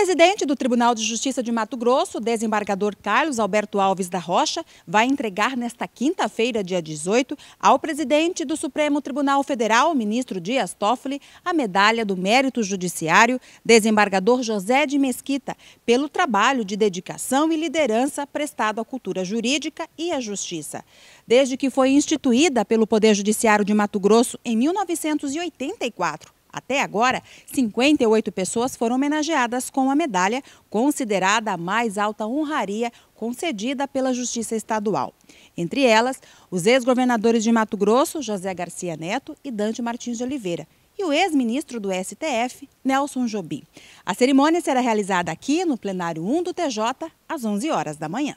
presidente do Tribunal de Justiça de Mato Grosso, desembargador Carlos Alberto Alves da Rocha, vai entregar nesta quinta-feira, dia 18, ao presidente do Supremo Tribunal Federal, ministro Dias Toffoli, a medalha do Mérito Judiciário, desembargador José de Mesquita, pelo trabalho de dedicação e liderança prestado à cultura jurídica e à justiça. Desde que foi instituída pelo Poder Judiciário de Mato Grosso em 1984, até agora, 58 pessoas foram homenageadas com a medalha, considerada a mais alta honraria concedida pela Justiça Estadual. Entre elas, os ex-governadores de Mato Grosso, José Garcia Neto e Dante Martins de Oliveira, e o ex-ministro do STF, Nelson Jobim. A cerimônia será realizada aqui no plenário 1 do TJ, às 11 horas da manhã.